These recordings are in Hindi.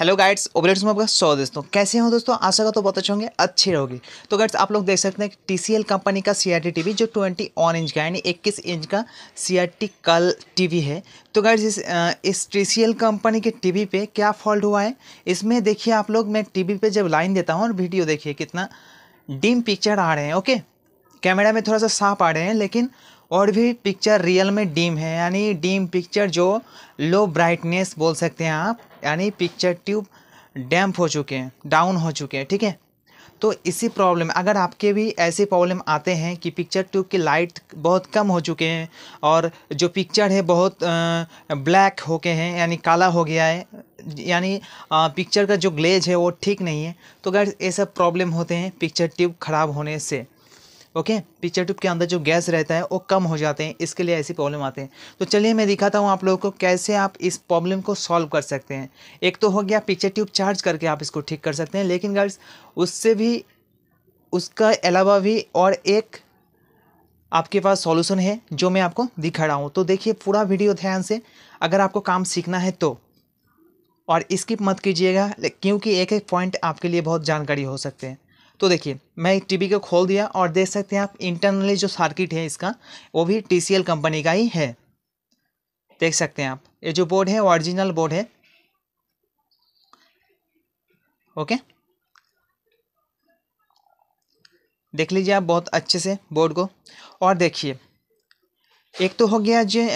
हेलो गाइड्स ओबलेट्स में आपका सौ दोस्तों कैसे हो दोस्तों आशा का तो बहुत अच्छे होंगे अच्छे रहोगे तो गाइड्स आप लोग देख सकते हैं टीसीएल कंपनी का सीआरटी टीवी जो वन इंच का यानी 21 इंच का सीआरटी कल टीवी है तो गाइड्स इस इस टीसीएल कंपनी के टीवी पे क्या फॉल्ट हुआ है इसमें देखिए आप लोग मैं टी पर जब लाइन देता हूँ और वीडियो देखिए कितना डिम पिक्चर आ रहे हैं ओके कैमरा में थोड़ा सा साफ आ रहे हैं लेकिन और भी पिक्चर रियल में डीम है यानी डीम पिक्चर जो लो ब्राइटनेस बोल सकते हैं आप यानी पिक्चर ट्यूब डैम्प हो चुके हैं डाउन हो चुके हैं ठीक है तो इसी प्रॉब्लम अगर आपके भी ऐसे प्रॉब्लम आते हैं कि पिक्चर ट्यूब की लाइट बहुत कम हो चुके हैं और जो पिक्चर है बहुत ब्लैक हो गए हैं यानी काला हो गया है यानी पिक्चर का जो ग्लेज है वो ठीक नहीं है तो अगर ये सब प्रॉब्लम होते हैं पिक्चर ट्यूब ख़राब होने से ओके पिक्चर ट्यूब के अंदर जो गैस रहता है वो कम हो जाते हैं इसके लिए ऐसी प्रॉब्लम आते हैं तो चलिए मैं दिखाता हूँ आप लोगों को कैसे आप इस प्रॉब्लम को सॉल्व कर सकते हैं एक तो हो गया पिक्चर ट्यूब चार्ज करके आप इसको ठीक कर सकते हैं लेकिन गर्स उससे भी उसका अलावा भी और एक आपके पास सॉल्यूशन है जो मैं आपको दिखा रहा हूँ तो देखिए पूरा वीडियो ध्यान से अगर आपको काम सीखना है तो और स्किप मत कीजिएगा क्योंकि एक एक पॉइंट आपके लिए बहुत जानकारी हो सकते हैं तो देखिए मैं टीवी को खोल दिया और देख सकते हैं आप इंटरनली जो सर्किट है इसका वो भी टीसीएल कंपनी का ही है देख सकते हैं आप ये जो बोर्ड है ओरिजिनल बोर्ड है ओके देख लीजिए आप बहुत अच्छे से बोर्ड को और देखिए एक तो हो गया जे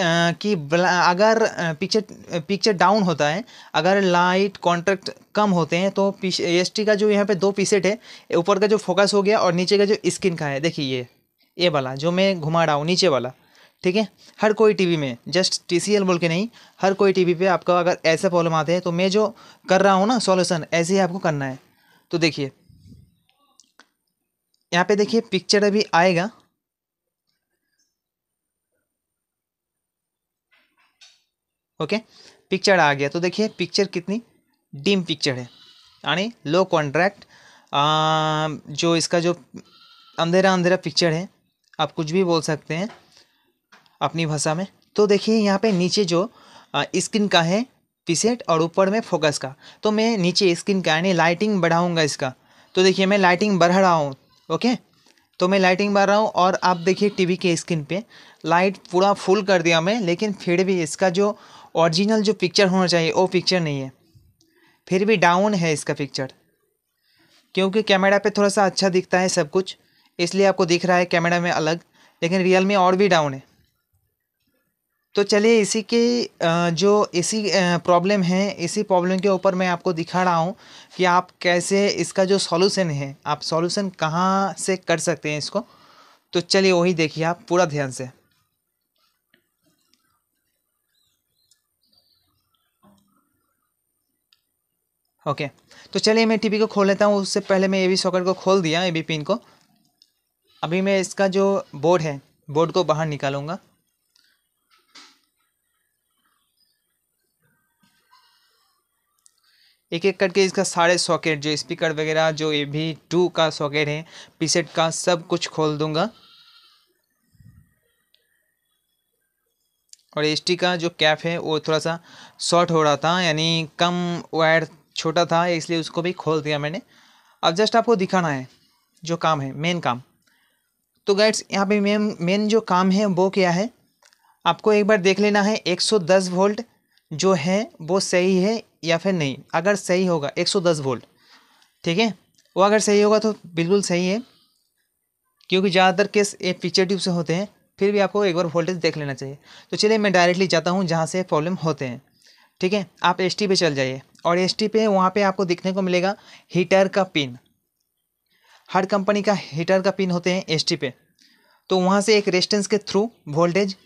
कि अगर पिक्चर पिक्चर डाउन होता है अगर लाइट कॉन्ट्रैक्ट कम होते हैं तो एस टी का जो यहाँ पे दो पीसेट है ऊपर का जो फोकस हो गया और नीचे का जो स्किन का है देखिए ये ये वाला जो मैं घुमा रहा हूँ नीचे वाला ठीक है हर कोई टीवी में जस्ट टीसीएल बोल के नहीं हर कोई टीवी पे आपका अगर ऐसा प्रॉब्लम आते हैं तो मैं जो कर रहा हूँ ना सॉल्यूशन ऐसे ही आपको करना है तो देखिए यहाँ पे देखिए पिक्चर अभी आएगा ओके पिक्चर आ गया तो देखिए पिक्चर कितनी डीम पिक्चर है यानी लो कॉन्ट्रैक्ट जो इसका जो अंधेरा अंधेरा पिक्चर है आप कुछ भी बोल सकते हैं अपनी भाषा में तो देखिए यहाँ पे नीचे जो स्किन का है पिसेट और ऊपर में फोकस का तो मैं नीचे स्किन का यानी लाइटिंग बढ़ाऊँगा इसका तो देखिए मैं लाइटिंग बढ़ा रहा हूँ ओके तो मैं लाइटिंग बढ़ रहा हूँ और आप देखिए टीवी के स्क्रीन पे लाइट पूरा फुल कर दिया मैं लेकिन फिर भी इसका जो ओरिजिनल जो पिक्चर होना चाहिए वो पिक्चर नहीं है फिर भी डाउन है इसका पिक्चर क्योंकि कैमरा पे थोड़ा सा अच्छा दिखता है सब कुछ इसलिए आपको दिख रहा है कैमरा में अलग लेकिन रियल में और भी डाउन है तो चलिए इसी के जो इसी प्रॉब्लम है इसी प्रॉब्लम के ऊपर मैं आपको दिखा रहा हूँ कि आप कैसे इसका जो सॉल्यूशन है आप सॉल्यूशन कहाँ से कर सकते हैं इसको तो चलिए वही देखिए आप पूरा ध्यान से ओके तो चलिए मैं टीवी को खोल लेता हूँ उससे पहले मैं ए बी सॉकेट को खोल दिया ए बी पिन को अभी मैं इसका जो बोर्ड है बोर्ड को बाहर निकालूंगा एक एक करके इसका सारे सॉकेट जो स्पीकर वगैरह जो ए बी टू का सॉकेट है पीसेट का सब कुछ खोल दूंगा और एच का जो कैप है वो थोड़ा सा शॉर्ट हो रहा था यानी कम वायर छोटा था इसलिए उसको भी खोल दिया मैंने अब जस्ट आपको दिखाना है जो काम है मेन काम तो गाइड्स यहाँ पे मेन मेन जो काम है वो क्या है आपको एक बार देख लेना है 110 वोल्ट जो है वो सही है या फिर नहीं अगर सही होगा 110 वोल्ट ठीक है वो अगर सही होगा तो बिल्कुल सही है क्योंकि ज़्यादातर केस ये पिक्चर ट्यूब से होते हैं फिर भी आपको एक बार वोल्टेज देख लेना चाहिए तो चलिए मैं डायरेक्टली जाता हूँ जहाँ से प्रॉब्लम होते हैं ठीक है आप एस पे चल जाइए और एस पे वहाँ पे आपको देखने को मिलेगा हीटर का पिन हर कंपनी का हीटर का पिन होते हैं एस पे तो वहाँ से एक रेस्टेंस के through voltage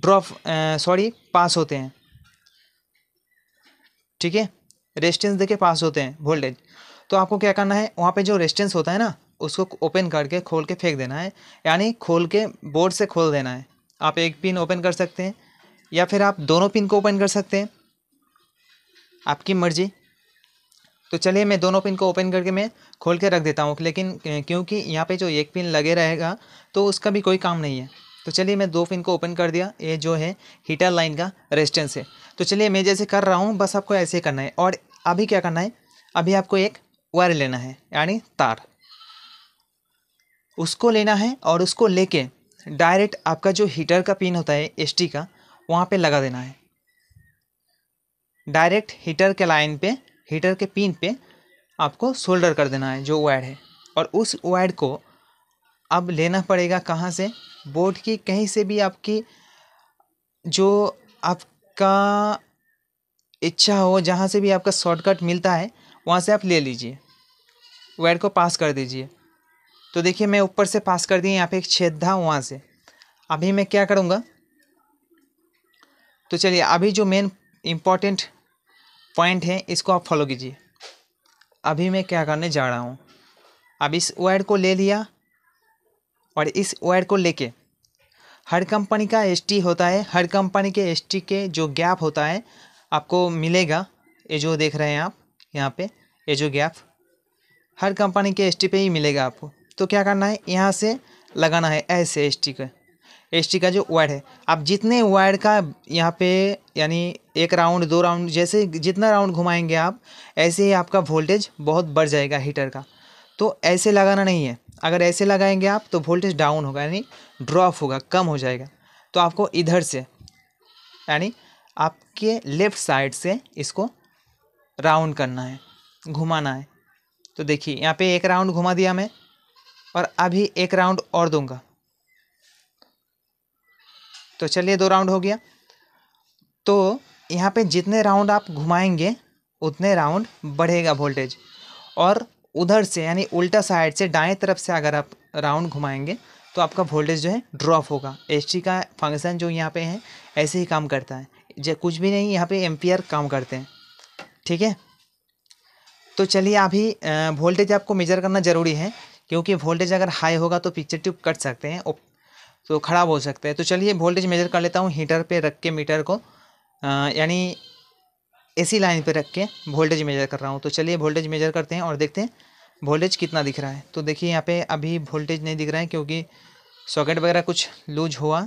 drop sorry pass होते हैं ठीक है रेस्टेंस देके पास होते हैं वोल्टेज तो आपको क्या करना है वहाँ पे जो रेस्टेंस होता है ना उसको ओपन करके खोल के फेंक देना है यानी खोल के बोर्ड से खोल देना है आप एक पिन ओपन कर सकते हैं या फिर आप दोनों पिन को ओपन कर सकते हैं आपकी मर्ज़ी तो चलिए मैं दोनों पिन को ओपन करके मैं खोल के रख देता हूँ लेकिन क्योंकि यहाँ पे जो एक पिन लगे रहेगा तो उसका भी कोई काम नहीं है तो चलिए मैं दो पिन को ओपन कर दिया ये जो है हीटर लाइन का रेजिस्टेंस है तो चलिए मैं जैसे कर रहा हूँ बस आपको ऐसे ही करना है और अभी क्या करना है अभी आपको एक वायर लेना है यानी तार उसको लेना है और उसको लेके डायरेक्ट आपका जो हीटर का पिन होता है एसटी का वहाँ पे लगा देना है डायरेक्ट हीटर के लाइन पे हीटर के पिन पे आपको सोल्डर कर देना है जो वायर है और उस वायर को अब लेना पड़ेगा कहाँ से बोर्ड की कहीं से भी आपकी जो आपका इच्छा हो जहाँ से भी आपका शॉर्टकट मिलता है वहाँ से आप ले लीजिए वायर को पास कर दीजिए तो देखिए मैं ऊपर से पास कर दिए यहाँ पे एक छेद था वहाँ से अभी मैं क्या करूँगा तो चलिए अभी जो मेन इम्पॉर्टेंट पॉइंट है इसको आप फॉलो कीजिए अभी मैं क्या करने जा रहा हूँ अब इस वायर को ले लिया और इस वायर को लेके हर कंपनी का एसटी होता है हर कंपनी के एसटी के जो गैप होता है आपको मिलेगा ये जो देख रहे हैं आप यहाँ पे ये जो गैप हर कंपनी के एसटी पे ही मिलेगा आपको तो क्या करना है यहाँ से लगाना है ऐसे एस टी का एस का जो वायर है आप जितने वायर का यहाँ पे यानी एक राउंड दो राउंड जैसे जितना राउंड घुमाएंगे आप ऐसे ही आपका वोल्टेज बहुत बढ़ जाएगा हीटर का तो ऐसे लगाना नहीं है अगर ऐसे लगाएंगे आप तो वोल्टेज डाउन होगा यानी ड्रॉप होगा कम हो जाएगा तो आपको इधर से यानी आपके लेफ़्ट साइड से इसको राउंड करना है घुमाना है तो देखिए यहाँ पे एक राउंड घुमा दिया मैं और अभी एक राउंड और दूंगा तो चलिए दो राउंड हो गया तो यहाँ पे जितने राउंड आप घुमाएंगे उतने राउंड बढ़ेगा वोल्टेज और उधर से यानी उल्टा साइड से दाएं तरफ से अगर आप राउंड घुमाएंगे तो आपका वोल्टेज जो है ड्रॉप होगा एस का फंक्शन जो यहाँ पे है ऐसे ही काम करता है जो कुछ भी नहीं यहाँ पे एम्पियर काम करते हैं ठीक है तो चलिए अभी वोल्टेज आपको मेजर करना ज़रूरी है क्योंकि वोल्टेज अगर हाई होगा तो पिक्चर ट्यूब कट सकते हैं तो ख़राब हो सकता है तो चलिए वोल्टेज मेजर कर लेता हूँ हीटर पे रख के मीटर को यानी एसी लाइन पे रख के वोल्टेज मेजर कर रहा हूँ तो चलिए वोल्टेज मेजर करते हैं और देखते हैं वोल्टेज कितना दिख रहा है तो देखिए यहाँ पे अभी वोल्टेज नहीं दिख रहा है क्योंकि सॉकेट वगैरह कुछ लूज हुआ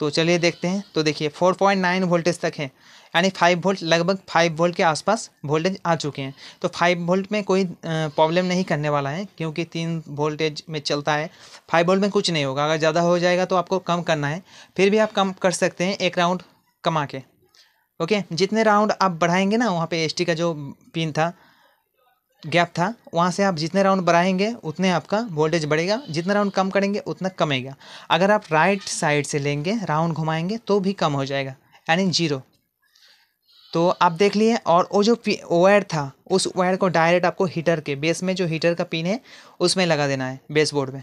तो चलिए देखते हैं तो देखिए फोर पॉइंट नाइन वोल्टेज तक है यानी फाइव वोल्ट लगभग फाइव वोल्ट के आसपास वोल्टेज आ चुके हैं तो फाइव वोल्ट में कोई प्रॉब्लम नहीं करने वाला है क्योंकि तीन वोल्टेज में चलता है फाइव वोल्ट में कुछ नहीं होगा अगर ज़्यादा हो जाएगा तो आपको कम करना है फिर भी आप कम कर सकते हैं एक राउंड कमा के ओके जितने राउंड आप बढ़ाएंगे ना वहाँ पर एस का जो पिन था गैप था वहाँ से आप जितने राउंड बढ़ाएंगे उतने आपका वोल्टेज बढ़ेगा जितना राउंड कम करेंगे उतना कमेगा अगर आप राइट साइड से लेंगे राउंड घुमाएंगे तो भी कम हो जाएगा यानी जीरो तो आप देख लिए और वो जो वायर था उस वायर को डायरेक्ट आपको हीटर के बेस में जो हीटर का पिन है उसमें लगा देना है बेस बोर्ड में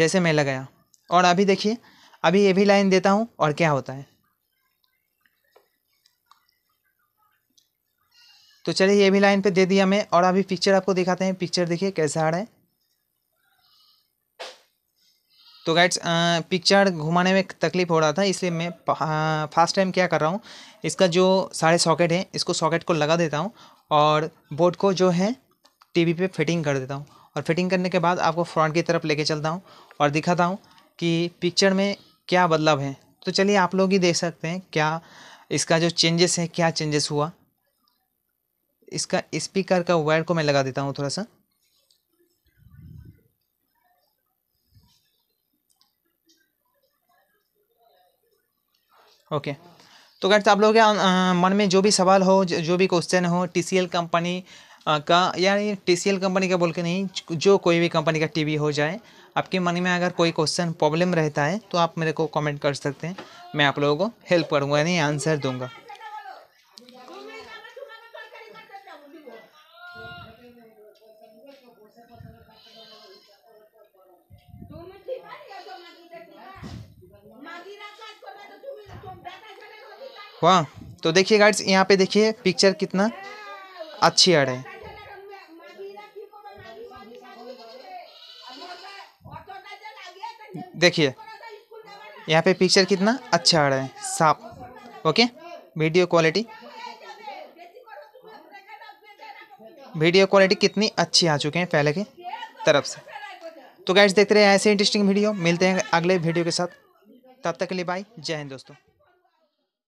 जैसे मैं लगाया और अभी देखिए अभी ये भी लाइन देता हूँ और क्या होता है तो चलिए ये भी लाइन पे दे दिया हमें और अभी पिक्चर आपको दिखाते हैं पिक्चर देखिए कैसे आ रहा है तो गाइड्स पिक्चर घुमाने में तकलीफ हो रहा था इसलिए मैं फर्स्ट टाइम क्या कर रहा हूँ इसका जो सारे सॉकेट है इसको सॉकेट को लगा देता हूँ और बोर्ड को जो है टीवी पे फिटिंग कर देता हूँ और फिटिंग करने के बाद आपको फ्रंट की तरफ लेके चलता हूँ और दिखाता हूँ कि पिक्चर में क्या बदलाव है तो चलिए आप लोग ही देख सकते हैं क्या इसका जो चेंजेस है क्या चेंजेस हुआ इसका स्पीकर का वायर को मैं लगा देता हूँ थोड़ा सा ओके तो गैट्स आप लोगों के मन में जो भी सवाल हो जो भी क्वेश्चन हो टीसीएल कंपनी का या टीसीएल कंपनी का बोल के नहीं जो कोई भी कंपनी का टीवी हो जाए आपके मन में अगर कोई क्वेश्चन प्रॉब्लम रहता है तो आप मेरे को कमेंट कर सकते हैं मैं आप लोगों को हेल्प करूँगा यानी आंसर दूंगा हुआ हाँ, तो देखिए गाइड्स यहाँ पे देखिए पिक्चर कितना अच्छी आ रहा है देखिए यहाँ पे पिक्चर कितना अच्छा आ रहा है साफ okay video quality video quality कितनी अच्छी आ चुके हैं पहले की तरफ से तो गाइड्स देखते रहे ऐसे इंटरेस्टिंग वीडियो मिलते हैं अगले वीडियो के साथ तब तक के लिए बाय जय हिंद दोस्तों